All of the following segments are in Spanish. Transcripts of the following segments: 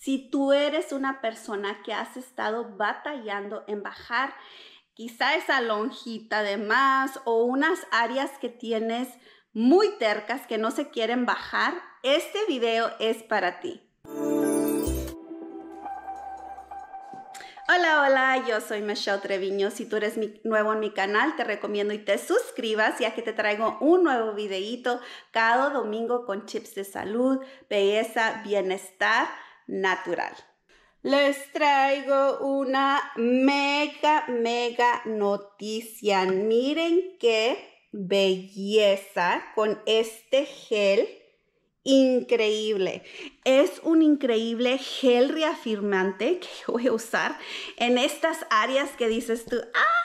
Si tú eres una persona que has estado batallando en bajar quizá esa lonjita de más o unas áreas que tienes muy tercas que no se quieren bajar, este video es para ti. Hola, hola, yo soy Michelle Treviño. Si tú eres nuevo en mi canal, te recomiendo y te suscribas ya que te traigo un nuevo videíto cada domingo con chips de salud, belleza, bienestar natural. Les traigo una mega, mega noticia. Miren qué belleza con este gel increíble. Es un increíble gel reafirmante que voy a usar en estas áreas que dices tú, ¡ah!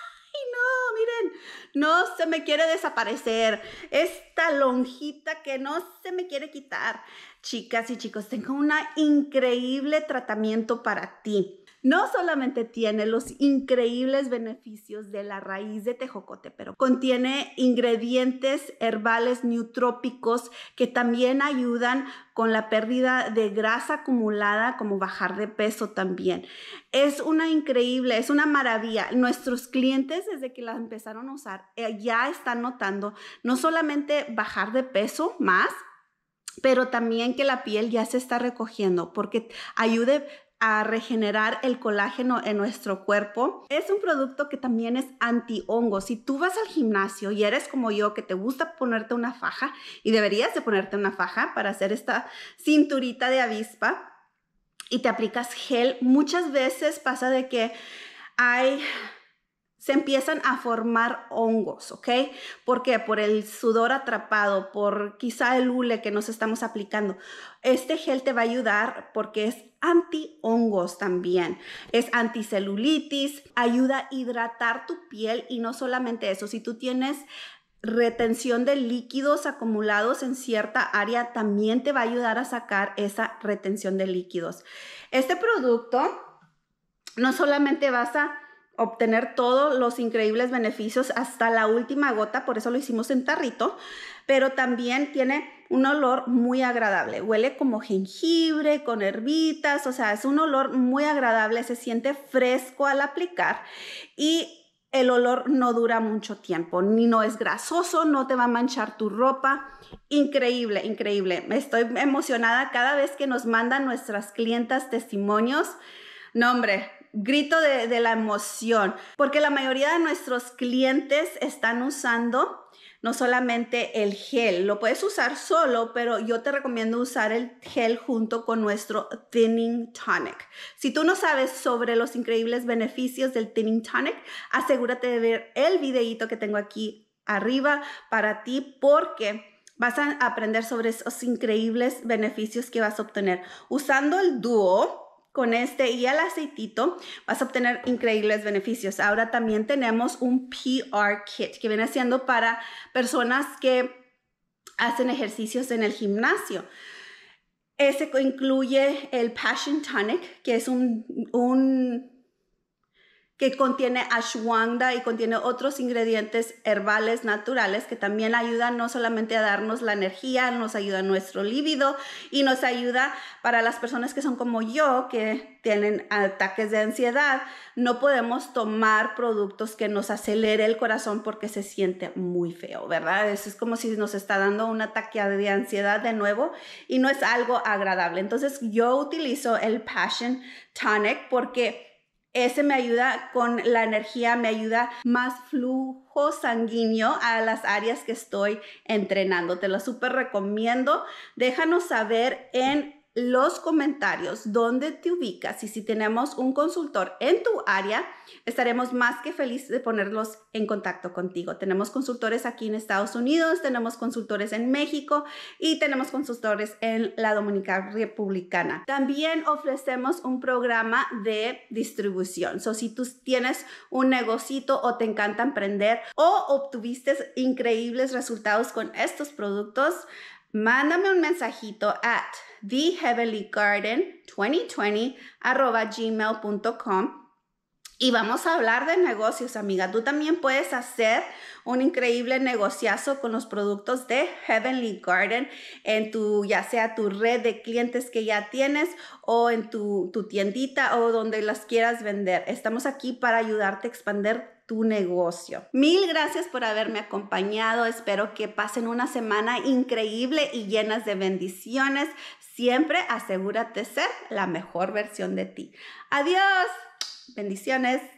no se me quiere desaparecer, esta lonjita que no se me quiere quitar. Chicas y chicos, tengo un increíble tratamiento para ti no solamente tiene los increíbles beneficios de la raíz de tejocote, pero contiene ingredientes herbales neutrópicos que también ayudan con la pérdida de grasa acumulada, como bajar de peso también. Es una increíble, es una maravilla. Nuestros clientes desde que la empezaron a usar eh, ya están notando no solamente bajar de peso más, pero también que la piel ya se está recogiendo porque ayude a regenerar el colágeno en nuestro cuerpo. Es un producto que también es antihongo. Si tú vas al gimnasio y eres como yo, que te gusta ponerte una faja, y deberías de ponerte una faja para hacer esta cinturita de avispa, y te aplicas gel, muchas veces pasa de que hay se empiezan a formar hongos, ¿ok? ¿Por qué? Por el sudor atrapado, por quizá el hule que nos estamos aplicando. Este gel te va a ayudar porque es anti-hongos también, es anticelulitis, ayuda a hidratar tu piel y no solamente eso, si tú tienes retención de líquidos acumulados en cierta área, también te va a ayudar a sacar esa retención de líquidos. Este producto no solamente vas a obtener todos los increíbles beneficios hasta la última gota, por eso lo hicimos en tarrito, pero también tiene un olor muy agradable, huele como jengibre, con herbitas, o sea, es un olor muy agradable, se siente fresco al aplicar y el olor no dura mucho tiempo, ni no es grasoso, no te va a manchar tu ropa. Increíble, increíble. Estoy emocionada cada vez que nos mandan nuestras clientas testimonios. No, hombre, grito de, la emoción, porque la mayoría de nuestros clientes están usando no solamente el gel, lo puedes usar solo, pero yo te recomiendo usar el gel junto con nuestro Thinning Tonic. Si tú no sabes sobre los increíbles beneficios del Thinning Tonic, asegúrate de ver el videito que tengo aquí arriba para ti porque vas a aprender sobre esos increíbles beneficios que vas a obtener. Usando el dúo, con este y el aceitito vas a obtener increíbles beneficios. Ahora también tenemos un PR kit que viene siendo para personas que hacen ejercicios en el gimnasio. Ese incluye el Passion Tonic, que es un, un que contiene ashwagandha y contiene otros ingredientes herbales naturales que también ayudan no solamente a darnos la energía, nos ayuda a nuestro líbido y nos ayuda para las personas que son como yo, que tienen ataques de ansiedad, no podemos tomar productos que nos acelere el corazón porque se siente muy feo, ¿verdad? es como si nos está dando un ataque de ansiedad de nuevo y no es algo agradable. Entonces yo utilizo el Passion Tonic porque ese me ayuda con la energía, me ayuda más flujo sanguíneo a las áreas que estoy entrenando. Te lo súper recomiendo. Déjanos saber en los comentarios, dónde te ubicas y si tenemos un consultor en tu área, estaremos más que felices de ponerlos en contacto contigo. Tenemos consultores aquí en Estados Unidos, tenemos consultores en México y tenemos consultores en la Dominica Republicana. También ofrecemos un programa de distribución. So, si tú tienes un negocito o te encanta emprender o obtuviste increíbles resultados con estos productos, mándame un mensajito at theheavenlygarden2020 gmail.com y vamos a hablar de negocios, amiga. Tú también puedes hacer un increíble negociazo con los productos de Heavenly Garden en tu, ya sea tu red de clientes que ya tienes o en tu, tu tiendita o donde las quieras vender. Estamos aquí para ayudarte a expandir tu negocio. Mil gracias por haberme acompañado. Espero que pasen una semana increíble y llenas de bendiciones. Siempre asegúrate ser la mejor versión de ti. Adiós. Bendiciones.